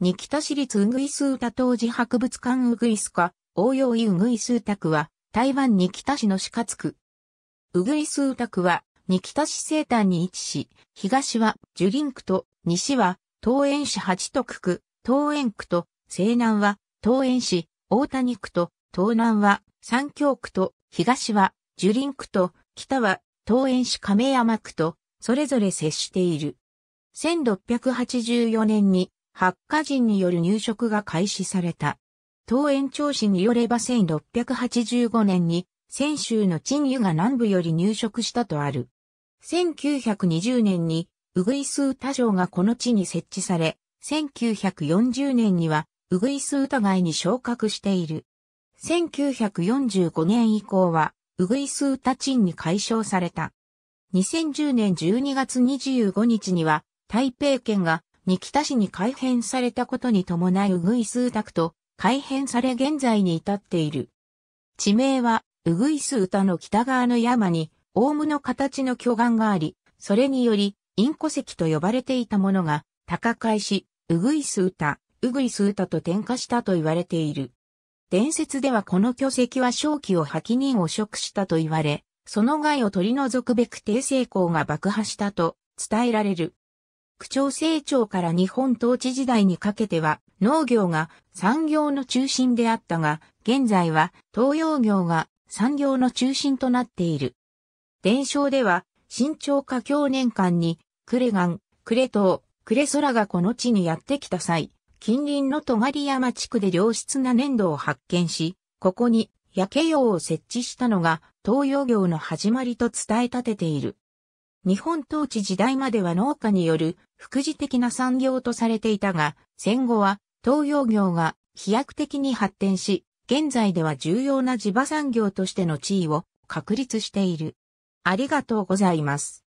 ニキタ市立ウグイスータ当時博物館ウグイス科、応用医ウグイスータ区は、台湾ニキタ市の四角区。ウグイスータ区は、ニキタ市西端に位置し、東は樹林区と、西は桃園市八徳区、桃園区と、西南は桃園市大谷区と、東南は三京区と、東は樹林区と、北は桃園市亀山区と、それぞれ接している。1684年に発火人による入植が開始された。東園長子によれば1685年に、泉州の鎮湯が南部より入植したとある。1920年に、ウグイスうタ城がこの地に設置され、1940年には、ウグイスうタ街に昇格している。1945年以降は、ウグイスうタ鎮に解消された。2010年12月25日には、台北県がニ北市に改編されたことに伴いうぐいたくと改編され現在に至っている。地名は、うぐいすたの北側の山に、オウムの形の巨岩があり、それにより、インコ石と呼ばれていたものが、高返し、うぐいすた、うぐいすたと転化したと言われている。伝説ではこの巨石は正気を吐き人を食したと言われ、その害を取り除くべく低成功が爆破したと伝えられる。区長成長から日本統治時代にかけては農業が産業の中心であったが、現在は東洋業が産業の中心となっている。伝承では、新潮化教年間に、クレガン、クレ島、クレソラがこの地にやってきた際、近隣の尖山地区で良質な粘土を発見し、ここに焼け用を設置したのが東洋業の始まりと伝え立てている。日本統治時代までは農家による副次的な産業とされていたが、戦後は東洋業が飛躍的に発展し、現在では重要な地場産業としての地位を確立している。ありがとうございます。